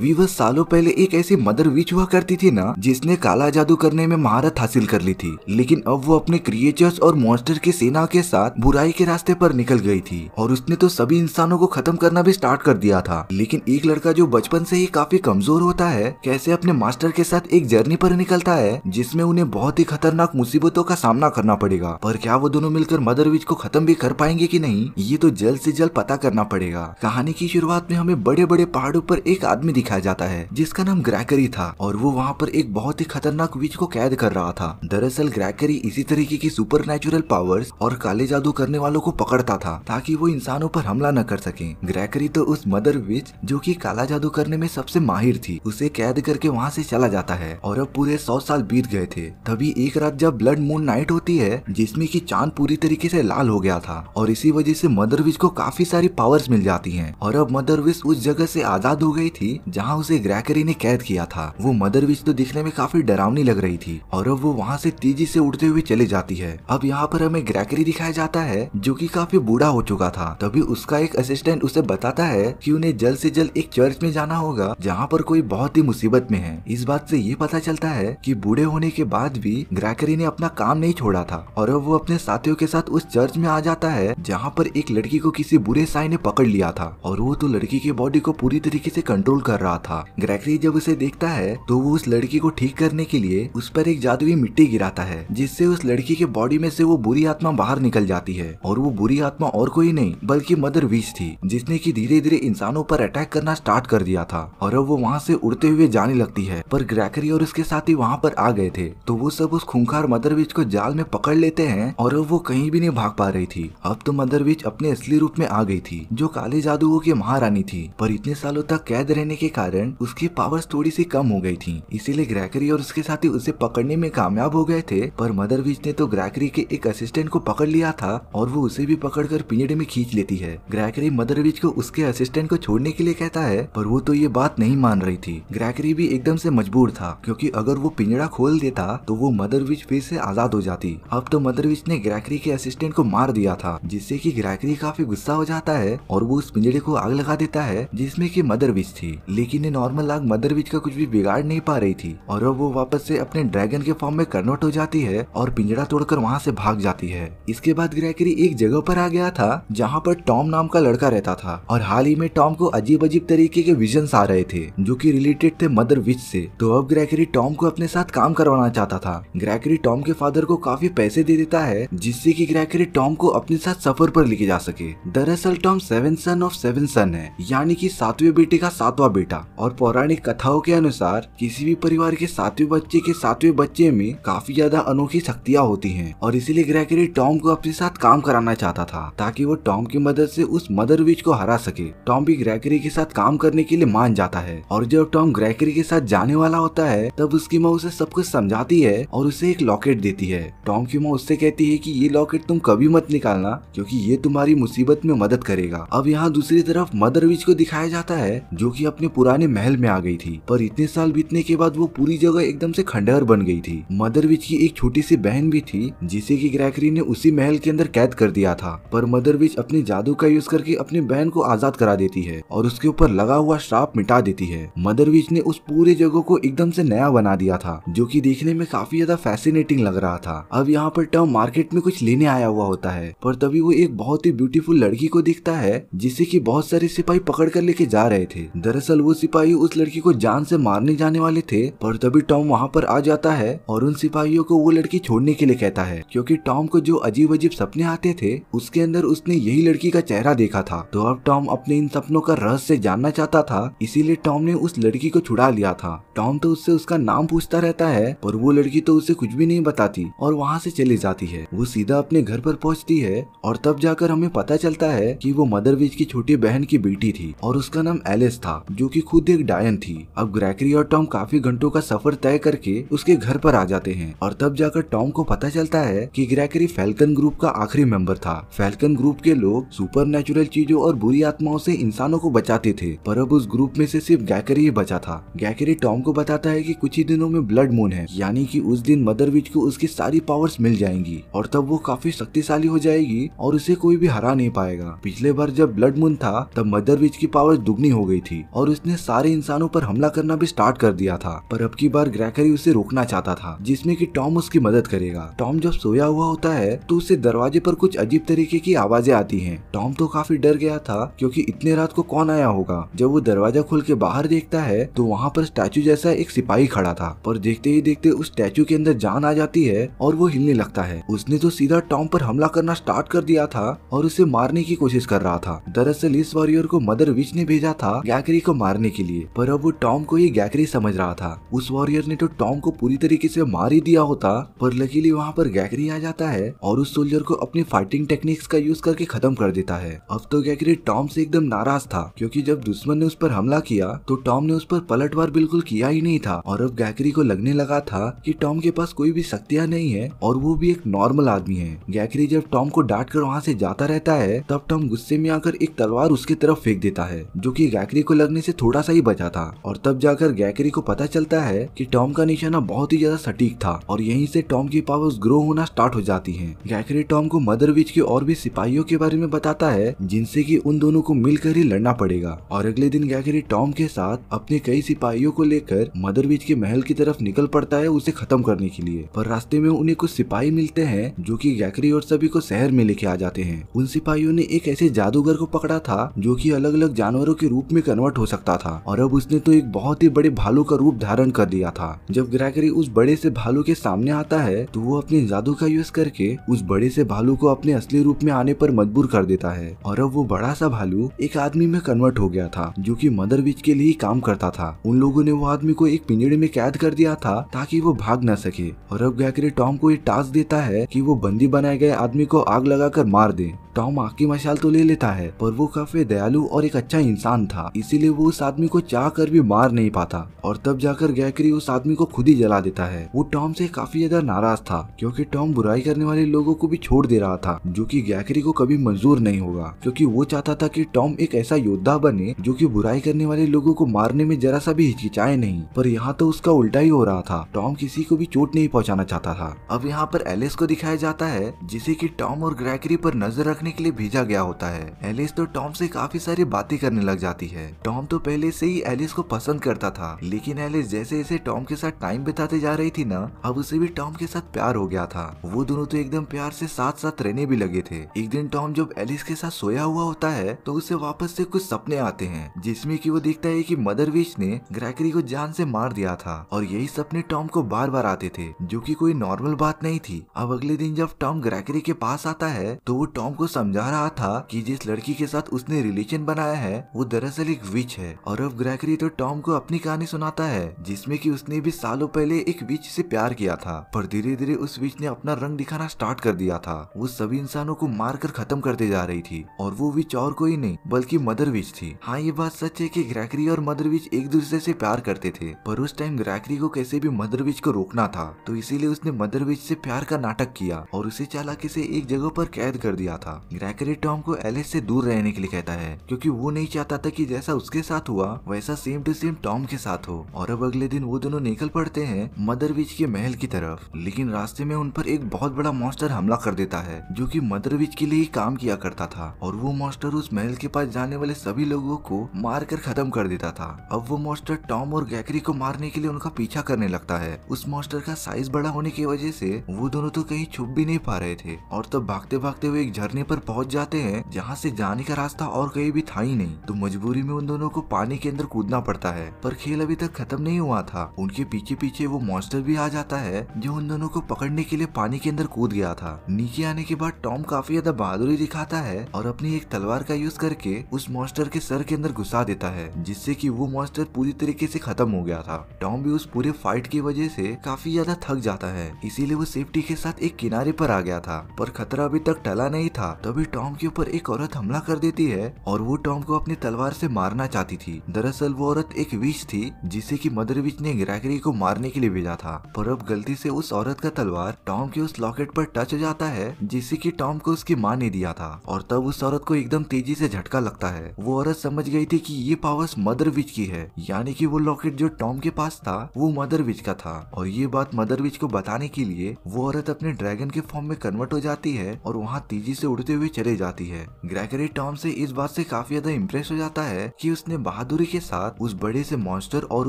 विवह सालों पहले एक ऐसी मदर विच हुआ करती थी ना जिसने काला जादू करने में महारत हासिल कर ली थी लेकिन अब वो अपने क्रिएचर्स और मॉन्स्टर की सेना के साथ बुराई के रास्ते पर निकल गई थी और उसने तो सभी इंसानों को खत्म करना भी स्टार्ट कर दिया था लेकिन एक लड़का जो बचपन से ही काफी कमजोर होता है कैसे अपने मास्टर के साथ एक जर्नी पर निकलता है जिसमे उन्हें बहुत ही खतरनाक मुसीबतों का सामना करना पड़ेगा पर क्या वो दोनों मिलकर मदर विच को खत्म भी कर पाएंगे की नहीं ये तो जल्द ऐसी जल्द पता करना पड़ेगा कहानी की शुरुआत में हमें बड़े बड़े पहाड़ों पर एक आदमी दिखाया जाता है जिसका नाम ग्रैकरी था और वो वहाँ पर एक बहुत ही खतरनाक विच को कैद कर रहा था दरअसल ग्रैकरी इसी तरीके की सुपर नेचुरल पावर्स और काले जादू करने वालों को पकड़ता था ताकि वो इंसानों पर हमला न कर सके ग्रैकरी तो उस मदर विच जो की काला जादू करने में सबसे माहिर थी उसे कैद करके वहाँ से चला जाता है और अब पूरे सौ साल बीत गए थे तभी एक रात जब ब्लड मून नाइट होती है जिसमें की चांद पूरी तरीके से लाल हो गया था और इसी वजह से मदर विच को काफी सारी पावर्स मिल जाती हैं और अब मदर उस जगह से आजाद हो गई थी जहाँ उसे ग्रैकरी ने कैद किया था वो मदर विच तो दिखने में काफी डरावनी लग रही थी और अब वो वहाँ से तेजी से उड़ते हुए चले जाती है अब यहाँ पर हमें ग्रैकरी दिखाया जाता है जो की काफी बूढ़ा हो चुका था तभी उसका एक असिस्टेंट उसे बताता है की उन्हें जल्द ऐसी जल्द एक चर्च में जाना होगा जहाँ पर कोई बहुत ही मुसीबत में है इस बात ऐसी ये पता चलता है की बूढ़े होने के बाद भी ग्रैकरी ने अपना काम नहीं छोड़ा था और अब वो अपने साथियों के साथ उस चर्च में आ जाता है जहाँ पर एक लड़की को किसी बुरे साय ने पकड़ लिया था और वो तो लड़की के बॉडी को पूरी तरीके से कंट्रोल कर रहा रहा था ग्रेगरी जब उसे देखता है तो वो उस लड़की को ठीक करने के लिए उस पर एक जादुई मिट्टी गिराता है जिससे उस लड़की के बॉडी में से वो बुरी आत्मा बाहर निकल जाती है और वो बुरी आत्मा और कोई नहीं बल्कि मदर विच थी जिसने की धीरे धीरे इंसानों पर अटैक करना स्टार्ट कर दिया था और अब वो वहाँ से उड़ते हुए जाने लगती है पर ग्रैकरी और उसके साथी वहाँ पर आ गए थे तो वो सब उस खूंखार मदर विच को जाल में पकड़ लेते हैं और अब वो कहीं भी नहीं भाग पा रही थी अब तो मदर विच अपने असली रूप में आ गई थी जो काले जादुओं की महारानी थी पर इतने सालों तक कैद रहने के कारण उसकी पावर्स थोड़ी सी कम हो गई थी इसीलिए ग्रैकरी और उसके साथी उसे पकड़ने में कामयाब हो गए थे पर मदर विच ने तो ग्रैकरी के एक असिस्टेंट को पकड़ लिया था और वो उसे भी पकड़ कर पिंजड़े में खींच लेती है ग्रैकरी मदर विच को उसके असिस्टेंट को छोड़ने के लिए कहता है पर वो तो ये बात नहीं मान रही थी ग्रैकरी भी एकदम से मजबूर था क्योंकि अगर वो पिंजड़ा खोल देता तो वो मदर विच फिर से आजाद हो जाती अब तो मदर विच ने ग्रैकरी के असिस्टेंट को मार दिया था जिससे की ग्रैकरी काफी गुस्सा हो जाता है और वो उस पिंजड़े को आग लगा देता है जिसमे की मदर विच थी लेकिन ये नॉर्मल आग मदर विच का कुछ भी बिगाड़ नहीं पा रही थी और अब वो वापस से अपने ड्रैगन के फॉर्म में कन्वर्ट हो जाती है और पिंजरा तोड़कर वहाँ से भाग जाती है इसके बाद ग्रैकरी एक जगह पर आ गया था जहाँ पर टॉम नाम का लड़का रहता था और हाल ही में टॉम को अजीब अजीब तरीके के विजन आ रहे थे जो की रिलेटेड थे मदर विच से तो अब ग्रैकरी टॉम को अपने साथ काम करवाना चाहता था ग्रैकरी टॉम के फादर को काफी पैसे दे देता है जिससे की ग्रैकरी टॉम को अपने साथ सफर पर लेके जा सके दरअसल Tom seven son of seven son है यानी की सातवें बेटे का सातवा बेटा और पौराणिक कथाओं के अनुसार किसी भी परिवार के सातवें बच्चे के सातवें बच्चे में काफी ज्यादा अनोखी शक्तियाँ होती है और इसीलिए ग्रेगरी टॉम को अपने साथ काम कराना चाहता था ताकि वो टॉम की मदद से उस मदर विच को हरा सके टॉम भी ग्रेगरी के साथ काम करने के लिए मान जाता है और जब टॉम ग्रेगरी के साथ जाने वाला होता है तब उसकी माँ उसे सब कुछ समझाती है और उसे एक लॉकेट देती है टॉम की माँ उससे कहती है कि ये लॉकेट तुम कभी मत निकालना क्योंकि ये तुम्हारी मुसीबत में मदद करेगा अब यहाँ दूसरी तरफ मदर विच को दिखाया जाता है जो की अपने पुराने महल में आ गई थी पर इतने साल बीतने के बाद वो पूरी जगह एकदम से खंडहर बन गई थी मदर विच की एक छोटी सी बहन भी थी जिसे की ग्रैकरी ने उसी महल के अंदर कैद कर दिया था पर मदर विच अपने जादू का यूज करके अपनी बहन को आजाद करा देती है और उसके ऊपर लगा हुआ श्राप मिटा देती है मदर विच ने उस पूरे जगह को एकदम से नया बना दिया था जो की देखने में काफी ज्यादा फैसिनेटिंग लग रहा था अब यहाँ पर टर्म मार्केट में कुछ लेने आया हुआ होता है पर तभी वो एक बहुत ही ब्यूटीफुल लड़की को दिखता है जिसे की बहुत सारे सिपाही पकड़ कर लेके जा रहे थे दरअसल वो सिपाही उस लड़की को जान से मारने जाने वाले थे पर तभी टॉम वहाँ पर आ जाता है और उन सिपाहियों को वो लड़की छोड़ने के लिए कहता है क्योंकि टॉम को जो अजीब अजीब सपने आते थे उसके अंदर उसने यही लड़की का चेहरा देखा था तो अब टॉम अपने इन सपनों का रहस्य जानना चाहता था इसीलिए टॉम ने उस लड़की को छुड़ा लिया था टॉम तो उससे उसका नाम पूछता रहता है पर वो लड़की तो उसे कुछ भी नहीं बताती और वहाँ से चली जाती है वो सीधा अपने घर पर पहुँचती है और तब जाकर हमें पता चलता है की वो मदरवीज की छोटी बहन की बेटी थी और उसका नाम एलिस था जो की खुद एक डायन थी अब ग्रैकरी और टॉम काफी घंटों का सफर तय करके उसके घर पर आ जाते हैं और तब जाकर टॉम को पता चलता है कि ग्रैकरी फैल्कन ग्रुप का आखिरी मेंबर था फैल्कन ग्रुप के लोग सुपर चीजों और बुरी आत्माओं से इंसानों को बचाते थे पर अब उस ग्रुप में से सिर्फ गैकरी ही बचा था गैकरी टॉम को बताता है की कुछ ही दिनों में ब्लड मून है यानी की उस दिन मदर विच को उसकी सारी पावर्स मिल जाएंगी और तब वो काफी शक्तिशाली हो जाएगी और उसे कोई भी हरा नहीं पाएगा पिछले बार जब ब्लड मून था तब मदर विच की पावर दुगनी हो गई थी और उसने उसने सारे इंसानों पर हमला करना भी स्टार्ट कर दिया था पर अब की बार ग्रैकरी उसे रोकना चाहता था जिसमे की टॉम उसकी मदद करेगा टॉम जब सोया हुआ होता है तो उसे दरवाजे पर कुछ अजीब तरीके की आवाजें आती है टॉम तो काफी डर गया था क्योंकि इतने रात को कौन आया होगा जब वो दरवाजा खोल के बाहर देखता है तो वहाँ पर स्टैचू जैसा एक सिपाही खड़ा था पर देखते ही देखते उस स्टैचू के अंदर जान आ जाती है और वो हिलने लगता है उसने तो सीधा टॉम पर हमला करना स्टार्ट कर दिया था और उसे मारने की कोशिश कर रहा था दरअसल इस वॉरियर को मदर विच ने भेजा था गैकरी को मार मारने के लिए पर अब वो टॉम को ये गैकरी समझ रहा था उस वॉरियर ने तो टॉम को पूरी तरीके से मार ही दिया होता पर लकीली वहाँ पर गैकरी आ जाता है और उस सोल्जर को अपनी फाइटिंग टेक्निक्स का यूज करके खत्म कर देता है अब तो गैकरी टॉम से एकदम नाराज था क्योंकि जब दुश्मन ने उस पर हमला किया तो टॉम ने उस पर पलटवार बिल्कुल किया ही नहीं था और अब गैकरी को लगने लगा था कि टॉम के पास कोई भी शक्तियाँ नहीं है और वो भी एक नॉर्मल आदमी है गैकरी जब टॉम को डांट कर वहाँ से जाता रहता है तब टॉम गुस्से में आकर एक तलवार उसके तरफ फेंक देता है जो की गैकरी को लगने से थोड़ा सा ही बचा था और तब जाकर गैकरी को पता चलता है कि टॉम का निशाना बहुत ही ज्यादा सटीक था और यहीं से टॉम की पावर्स ग्रो होना स्टार्ट हो जाती है गैकरी टॉम को मदर विच के और भी सिपाहियों के बारे में बताता है जिनसे की उन दोनों को मिलकर ही लड़ना पड़ेगा और अगले दिन गैकरी टॉम के साथ अपने कई सिपाहियों को लेकर मदर विच के महल की तरफ निकल पड़ता है उसे खत्म करने के लिए पर रास्ते में उन्हें कुछ सिपाही मिलते हैं जो की गैकरी और सभी को शहर में लेके आ जाते हैं उन सिपाहियों ने एक ऐसे जादूगर को पकड़ा था जो की अलग अलग जानवरों के रूप में कन्वर्ट हो सकता रहा था और अब उसने तो एक बहुत ही बड़े भालू का रूप धारण कर दिया था जब ग्रैगरी उस बड़े से भालू के सामने आता है तो वो अपने जादू का यूज करके उस बड़े से भालू को अपने असली रूप में आने पर मजबूर कर देता है और अब वो बड़ा सा भालू एक आदमी में कन्वर्ट हो गया था जो की मदर बीच के लिए काम करता था उन लोगों ने वो आदमी को एक पिंजड़े में कैद कर दिया था ताकि वो भाग न सके और अब गैकरे टॉम को ये टास्क देता है की वो बंदी बनाए गए आदमी को आग लगा मार दे टॉम आग की मशाल तो ले लेता है पर वो काफी दयालु और एक अच्छा इंसान था इसीलिए वो उस आदमी को चाह कर भी मार नहीं पाता और तब जाकर गैकरी उस आदमी को खुद ही जला देता है वो टॉम से काफी ज्यादा नाराज था क्योंकि टॉम बुराई करने वाले लोगों को भी छोड़ दे रहा था जो की गैकरी को कभी मंजूर नहीं होगा क्योंकि वो चाहता था की टॉम एक ऐसा योद्धा बने जो की बुराई करने वाले लोगों को मारने में जरा सा भी हिचकिचाए नहीं पर यहाँ तो उसका उल्टा ही हो रहा था टॉम किसी को भी चोट नहीं पहुँचाना चाहता था अब यहाँ पर एलिस को दिखाया जाता है जिसे की टॉम और ग्रैकरी पर नजर रखने रखने के लिए भेजा गया होता है एलिस तो टॉम से काफी सारी बातें करने लग जाती है टॉम तो पहले से ही एलिस को पसंद करता था लेकिन एलिस जैसे जैसे टॉम के साथ टाइम बिताते जा रही थी ना अब उसे भी टॉम के साथ प्यार हो गया था वो दोनों तो एकदम प्यार से साथ साथ रहने भी लगे थे एक दिन टॉम जब एलिस के साथ सोया हुआ होता है तो उसे वापस से कुछ सपने आते हैं जिसमे की वो देखता है की मदर विश ने ग्रैकरी को जान से मार दिया था और यही सपने टॉम को बार बार आते थे जो की कोई नॉर्मल बात नहीं थी अब अगले दिन जब टॉम ग्रैकरी के पास आता है तो वो टॉम को समझा रहा था कि जिस लड़की के साथ उसने रिलेशन बनाया है वो दरअसल एक विच है और अब ग्रैकरी तो टॉम को अपनी कहानी सुनाता है जिसमे की उसने भी सालों पहले एक विच से प्यार किया था पर धीरे धीरे उस विच ने अपना रंग दिखाना स्टार्ट कर दिया था वो सभी इंसानों को मार कर खत्म करते जा रही थी और वो विच और कोई नहीं बल्कि मदर विच थी हाँ ये बात सच है की ग्रैकरी और मदर विच एक दूसरे से प्यार करते थे पर उस टाइम ग्रैकरी को कैसे भी मदर विच को रोकना था तो इसीलिए उसने मदर विच से प्यार का नाटक किया और उसे चालाकी से एक जगह पर कैद कर दिया था ग्रेकरी टॉम को एलिस से दूर रहने के लिए कहता है क्योंकि वो नहीं चाहता था कि जैसा उसके साथ हुआ वैसा सेम टू सेम टॉम के साथ हो और अब अगले दिन वो दोनों निकल पड़ते हैं मदर बीच के महल की तरफ लेकिन रास्ते में उन पर एक बहुत बड़ा मॉन्स्टर हमला कर देता है जो की मदर बीच के लिए ही काम किया करता था और वो मॉन्स्टर उस महल के पास जाने वाले सभी लोगों को मार कर खत्म कर देता था अब वो मॉन्स्टर टॉम और गैकरी को मारने के लिए उनका पीछा करने लगता है उस मॉन्स्टर का साइज बड़ा होने की वजह से वो दोनों तो कहीं छुप भी नहीं पा रहे थे और तब तो भागते भागते हुए एक झरने पर होकर पहुंच जाते हैं जहाँ से जाने का रास्ता और कहीं भी था ही नहीं तो मजबूरी में उन दोनों को पानी के अंदर कूदना पड़ता है पर खेल अभी तक खत्म नहीं हुआ था उनके पीछे पीछे वो मॉन्स्टर भी आ जाता है जो उन दोनों को पकड़ने के लिए पानी के अंदर कूद गया था नीचे आने के बाद टॉम काफी ज्यादा बहादुरी दिखाता है और अपनी एक तलवार का यूज करके उस मॉन्स्टर के सर के अंदर घुसा देता है जिससे की वो मॉन्स्टर पूरी तरीके से खत्म हो गया था टॉम भी उस पूरे फाइट की वजह से काफी ज्यादा थक जाता है इसीलिए वो सेफ्टी के साथ एक किनारे पर आ गया था पर खतरा अभी तक टला नहीं था तभी टॉम के ऊपर एक औरत हमला कर देती है और वो टॉम को अपनी तलवार से मारना चाहती थी दरअसल वो औरत एक विच थी जिसे की मदर विच ने ग्रैगरी को मारने के लिए भेजा था पर अब गलती से उस औरत का तलवार टॉम के उस लॉकेट पर टच हो जाता है जिसे की टॉम को उसकी माँ ने दिया था और तब उस औरत को एकदम तेजी से झटका लगता है वो औरत समझ गई थी कि ये पावर्स मदर विच की है यानी कि वो लॉकेट जो टॉम के पास था वो मदर विच का था और ये बात मदर विच को बताने के लिए वो औरत अपने ड्रैगन के फॉर्म में कन्वर्ट हो जाती है और वहाँ तेजी से उड़ घूरते हुए चले जाती है ग्रेगरी टॉम से इस बात से काफी ज्यादा इम्प्रेस हो जाता है कि उसने बहादुरी के साथ उस बड़े से मॉन्स्टर और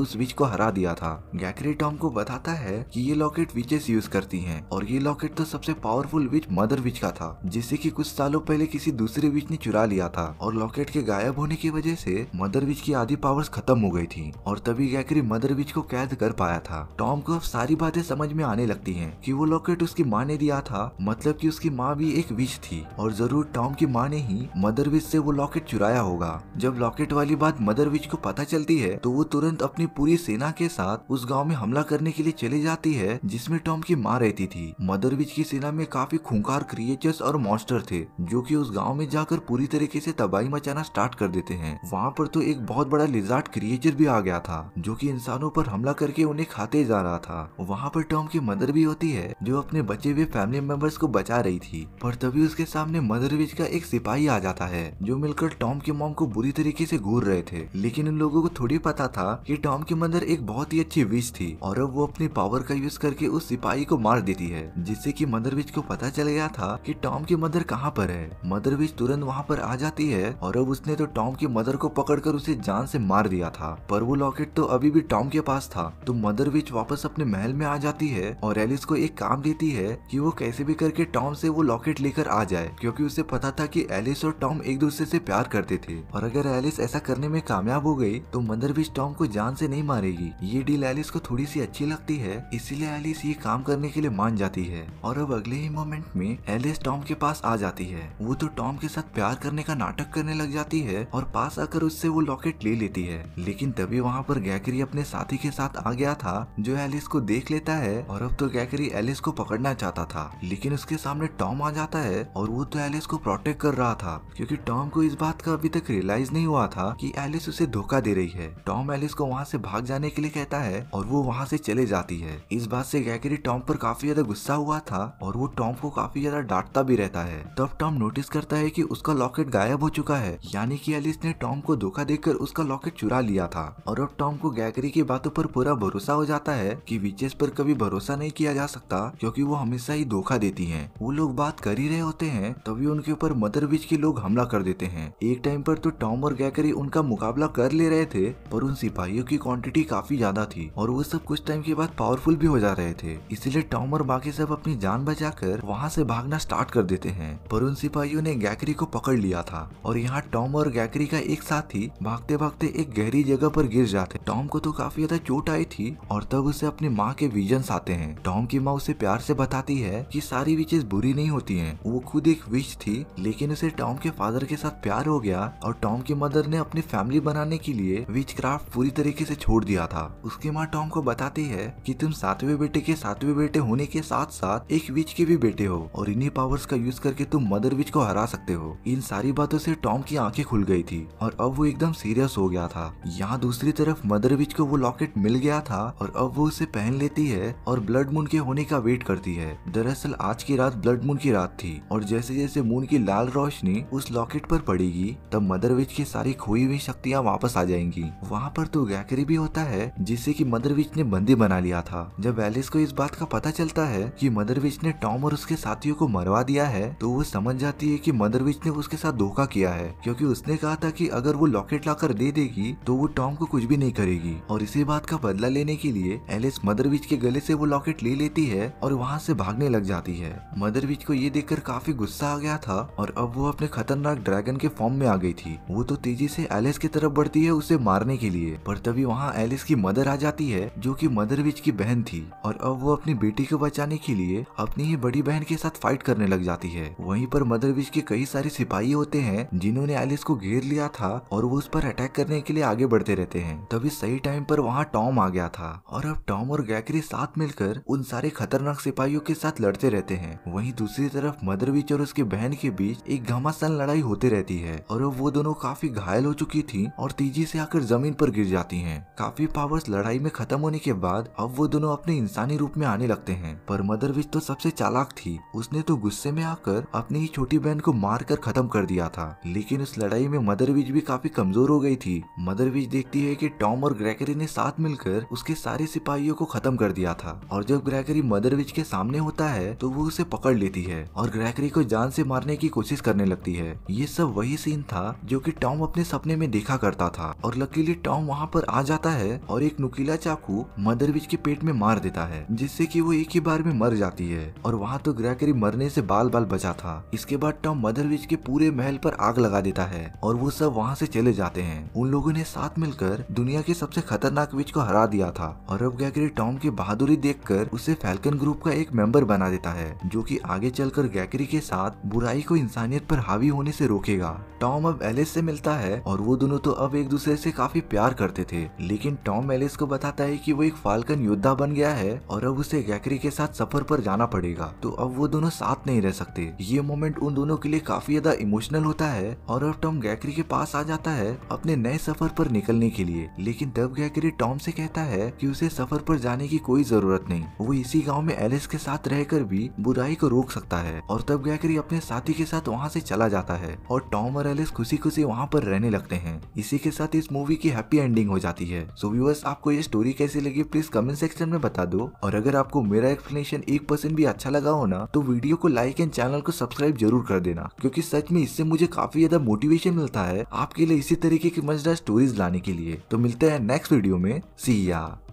उस विच को हरा दिया था ग्रेगरी टॉम को बताता है कि ये लॉकेट विचेस यूज करती हैं और ये लॉकेट तो सबसे पावरफुल विच मदर विच का था जिसे की कुछ सालों पहले किसी दूसरे विच ने चुरा लिया था और लॉकेट के गायब होने की वजह से मदर विच की आधी पावर खत्म हो गई थी और तभी गैकरी मदर विच को कैद कर पाया था टॉम को अब सारी बातें समझ में आने लगती है की वो लॉकेट उसकी माँ ने दिया था मतलब कि उसकी माँ भी एक विच थी और और जरूर टॉम की माँ ने ही मदरविच से वो लॉकेट चुराया होगा जब लॉकेट वाली बात मदरविच को पता चलती है तो वो तुरंत अपनी पूरी सेना के साथ उस गाँव में हमला करने के लिए चली जाती है जिसमे टॉम की माँ रहती थी मदरविच की सेना में काफी खूंखार क्रिएटर्स और मॉन्स्टर थे जो की उस गाँव में जाकर पूरी तरीके ऐसी तबाही मचाना स्टार्ट कर देते हैं वहाँ पर तो एक बहुत बड़ा लिजार्ड क्रिएटर भी आ गया था जो की इंसानों पर हमला करके उन्हें खाते जा रहा था वहाँ पर टॉम की मदर भी होती है जो अपने बचे हुए फैमिली मेंबर्स को बचा रही थी पर तभी उसके सामने सामने मदरवेज का एक सिपाही आ जाता है जो मिलकर टॉम के मॉम को बुरी तरीके से घूर रहे थे लेकिन इन लोगों को थोड़ी पता था कि टॉम के मदर एक बहुत ही अच्छी विच थी और अब वो अपनी पावर का यूज करके उस सिपाही को मार देती है जिससे की मदरवेज को पता चल गया था की टॉम की मदर कहाँ पर है मदरवेज तुरंत वहाँ पर आ जाती है और अब उसने तो टॉम की मदर को पकड़ उसे जान से मार दिया था पर वो लॉकेट तो अभी भी टॉम के पास था तो मदर विच वापस अपने महल में आ जाती है और एलिस को एक काम देती है कि वो कैसे भी करके टॉम से वो लॉकेट लेकर आ जाए क्योंकि उसे पता था कि एलिस और टॉम एक दूसरे से प्यार करते थे और अगर एलिस ऐसा करने में कामयाब हो गई तो मंदर भी टॉम को जान से नहीं मारेगी ये डील एलिस को थोड़ी सी अच्छी लगती है इसीलिए एलिस ये काम करने के लिए मान जाती है और अब अगले ही मोमेंट में एलिस टॉम के पास आ जाती है वो तो टॉम के साथ प्यार करने का नाटक करने लग जाती है और पास आकर उससे वो लॉकेट ले लेती है लेकिन तभी वहाँ पर गैकरी अपने साथी के साथ आ गया था जो एलिस को देख लेता है और अब तो गैकरी एलिस को पकड़ना चाहता था लेकिन उसके सामने टॉम आ जाता है और वो तो एलिस को प्रोटेक्ट कर रहा था क्योंकि टॉम को इस बात का अभी तक रियलाइज नहीं हुआ था कि एलिस उसे धोखा दे रही है टॉम एलिस को वहाँ से भाग जाने के लिए कहता है और वो वहाँ से चले जाती है इस बात से गैकरी टॉम पर काफी ज्यादा गुस्सा हुआ था और वो टॉम को काफी ज्यादा डांटता भी रहता है तब टॉम नोटिस करता है की उसका लॉकेट गायब हो चुका है यानी की एलिस ने टॉम को धोखा देकर उसका लॉकेट चुरा लिया था और अब टॉम को गैकरी की बातों पर पूरा भरोसा हो जाता है की विचेस पर कभी भरोसा नहीं किया जा सकता क्योंकि वो हमेशा ही धोखा देती है वो लोग बात कर ही रहे होते हैं तभी उनके ऊपर मदर विच के लोग हमला कर देते हैं एक टाइम पर तो टॉम और गैकरी उनका मुकाबला कर ले रहे थे पर उन सिपाहियों की क्वांटिटी काफी ज्यादा थी और वो सब कुछ टाइम के बाद पावरफुल भी हो जा रहे थे इसीलिए टॉम और बाकी सब अपनी जान बचा कर वहाँ से भागना स्टार्ट कर देते हैं पर उन सिपाहियों ने गैकरी को पकड़ लिया था और यहाँ टॉम और गैकरी का एक साथी भागते भागते एक गहरी जगह पर गिर जाते टॉम को तो काफी ज्यादा चोट आई थी और तब उसे अपनी माँ के विजन आते हैं टॉम की माँ उसे प्यार से बताती है की सारी विचेस बुरी नहीं होती है वो खुद एक बीच थी लेकिन उसे टॉम के फादर के साथ प्यार हो गया और टॉम की मदर ने अपनी फैमिली बनाने के लिए विच क्राफ्ट पूरी तरीके से छोड़ दिया था उसकी माँ टॉम को बताती है कि तुम सातवें बेटे के सातवें बेटे होने के साथ साथ एक विच के भी बेटे हो और इन्हीं पावर्स का यूज करके तुम मदर विच को हरा सकते हो इन सारी बातों से टॉम की आंखें खुल गई थी और अब वो एकदम सीरियस हो गया था यहाँ दूसरी तरफ मदर विच को वो लॉकेट मिल गया था और अब वो उसे पहन लेती है और ब्लड मून के होने का वेट करती है दरअसल आज की रात ब्लड मून की रात थी और जैसे जैसे मून की लाल रोशनी उस लॉकेट पर पड़ेगी तब मदर विच की सारी खोई हुई शक्तियाँ वापस आ जाएंगी वहाँ पर तो गैकरी भी होता है जिसे की मदर विच ने बंदी बना लिया था जब एलिस को इस बात का पता चलता है की मदर विच ने टॉम और उसके साथियों को मरवा दिया है तो वो समझ जाती है की मदर विच ने उसके साथ धोखा किया है क्योंकि उसने कहा था की अगर वो लॉकेट लाकर दे देगी तो वो टॉम को कुछ भी नहीं करेगी और इसी बात का बदला लेने के लिए एलिस मदरविच के गले से वो लॉकेट ले लेती है और वहाँ से भागने लग जाती है मदरविच को ये देखकर काफी गुस्सा गुस्सा आ गया था और अब वो अपने खतरनाक ड्रैगन के फॉर्म में आ गई थी वो तो तेजी से एलिस की तरफ बढ़ती है उसे मारने के लिए पर तभी वहाँ एलिस की मदर आ जाती है जो की मदर विच की बहन थी और अब वो अपनी बेटी को बचाने के लिए अपनी ही बड़ी बहन के साथ फाइट करने लग जाती है वही पर मदर विच के कई सारे सिपाही होते हैं जिन्होंने एलिस को घेर लिया था और वो उस पर अटैक करने के लिए आगे बढ़ते रहते हैं तभी सही टाइम पर वहाँ टॉम आ गया था और अब टॉम और गैकरी साथ मिलकर उन सारे खतरनाक सिपाहियों के साथ लड़ते रहते हैं वहीं दूसरी तरफ मदरविच और उसके उसके बहन के बीच एक घमासान लड़ाई होती रहती है और वो दोनों काफी घायल हो चुकी थी और तेजी से आकर जमीन पर गिर जाती हैं। काफी पावर्स लड़ाई में खत्म होने के बाद अब वो दोनों अपने इंसानी रूप में आने लगते हैं पर मदर विच तो सबसे चालाक थी उसने तो गुस्से में आकर अपनी ही छोटी बहन को मार कर खत्म कर दिया था लेकिन उस लड़ाई में मदर विच भी काफी कमजोर हो गई थी मदर विच देखती है की टॉम और ग्रेकरी ने साथ मिलकर उसके सारे सिपाहियों को खत्म कर दिया था और जब ग्रेकरी मदर विच के सामने होता है तो वो उसे पकड़ लेती है और ग्रेकरी को जान जान से मारने की कोशिश करने लगती है ये सब वही सीन था जो कि टॉम अपने सपने में देखा करता था और लकीली टॉम वहाँ पर आ जाता है और एक नुकीला चाकू मदरविच के पेट में मार देता है जिससे कि वो एक ही बार में मर जाती है और वहाँ तो ग्रैकरी मरने से बाल बाल बचा था इसके बाद टॉम मदरविच के पूरे महल पर आग लगा देता है और वो सब वहाँ से चले जाते हैं उन लोगों ने साथ मिलकर दुनिया के सबसे खतरनाक विच को हरा दिया था और अब गैकरी टॉम की बहादुरी देखकर उसे फैल्कन ग्रुप का एक मेंबर बना देता है जो कि आगे चलकर गैकरी के साथ बुराई को इंसानियत पर हावी होने से रोकेगा टॉम अब एलिस से मिलता है और वो दोनों तो अब एक दूसरे से काफी प्यार करते थे लेकिन टॉम एलिस को बताता है कि वो एक फाल्कन योद्धा बन गया है और अब उसे गैकरी के साथ सफर पर जाना पड़ेगा तो अब वो दोनों साथ नहीं रह सकते ये मोमेंट उन दोनों के लिए काफी ज्यादा इमोशनल होता है और अब टॉम गैकरी के पास आ जाता है अपने नए सफर पर निकलने के लिए लेकिन तब गैकरी टॉम से कहता है की उसे सफर पर जाने की कोई जरूरत नहीं वो इसी गाँव में एलिस के साथ रहकर भी बुराई को रोक सकता है और तब गैकरी अपने साथी के साथ वहाँ से चला जाता है और टॉम और एलिस खुशी खुशी वहाँ पर रहने लगते हैं इसी के साथ इस मूवी की हैप्पी एंडिंग हो जाती है सो व्यूअर्स आपको ये स्टोरी कैसी लगी प्लीज कमेंट सेक्शन में बता दो और अगर आपको मेरा एक्सप्लेनेशन एक परसेंट भी अच्छा लगा हो ना तो वीडियो को लाइक एंड चैनल को सब्सक्राइब जरूर कर देना क्योंकि सच में इससे मुझे काफी ज्यादा मोटिवेशन मिलता है आपके लिए इसी तरीके की मजेदार स्टोरीज लाने के लिए तो मिलते हैं नेक्स्ट वीडियो में सिया